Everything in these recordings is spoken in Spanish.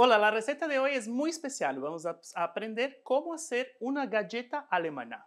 Hola, la receta de hoy es muy especial. Vamos a aprender cómo hacer una galleta alemana.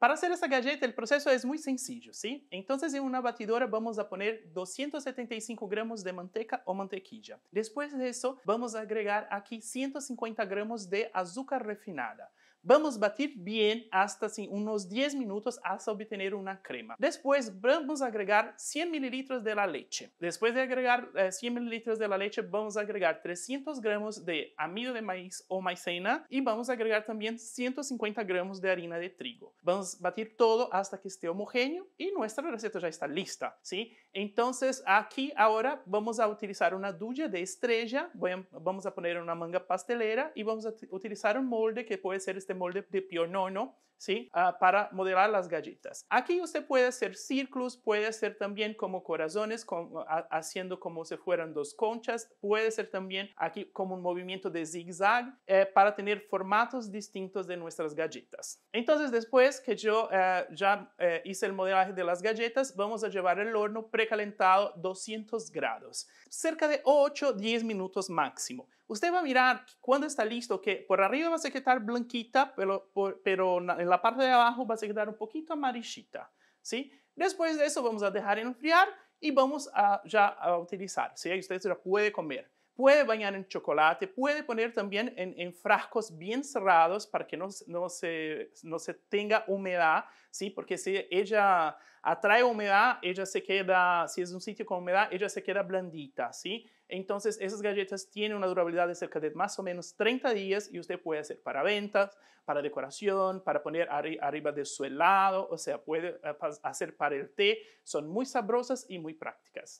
Para hacer esta galleta el proceso es muy sencillo, ¿sí? Entonces en una batidora vamos a poner 275 gramos de manteca o mantequilla. Después de eso vamos a agregar aquí 150 gramos de azúcar refinada. Vamos a batir bien hasta así unos 10 minutos hasta obtener una crema. Después vamos a agregar 100 mililitros de la leche. Después de agregar 100 eh, mililitros de la leche, vamos a agregar 300 gramos de amido de maíz o maicena y vamos a agregar también 150 gramos de harina de trigo. Vamos a batir todo hasta que esté homogéneo y nuestra receta ya está lista, ¿sí? Entonces aquí ahora vamos a utilizar una ducha de estrella, vamos a poner una manga pastelera y vamos a utilizar un molde que puede ser este molde de no, ¿sí? Ah, para modelar las galletas. Aquí usted puede hacer círculos, puede hacer también como corazones, haciendo como si fueran dos conchas, puede ser también aquí como un movimiento de zigzag eh, para tener formatos distintos de nuestras galletas. Entonces, después que yo eh, ya eh, hice el modelaje de las galletas, vamos a llevar el horno precalentado 200 grados, cerca de 8-10 minutos máximo. Usted va a mirar cuando está listo que por arriba va a quedar blanquita pero, en la parte de abajo va a quedar un poquito amarillita, ¿sí? Después de eso vamos a dejar enfriar y vamos a ya a utilizar, ¿sí? Usted ya puede comer puede bañar en chocolate, puede poner también en, frascos bien cerrados para que no, se, no se tenga humedad, ¿sí? porque si ella atrae humedad, ella se queda, si es un sitio con humedad, ella se queda blandita. ¿sí? Entonces, esas galletas tienen una durabilidad de cerca de más o menos 30 días y usted puede hacer para ventas, para decoración, para poner arriba de su helado, o sea, puede eh, hacer para el té. Son muy sabrosas y muy prácticas.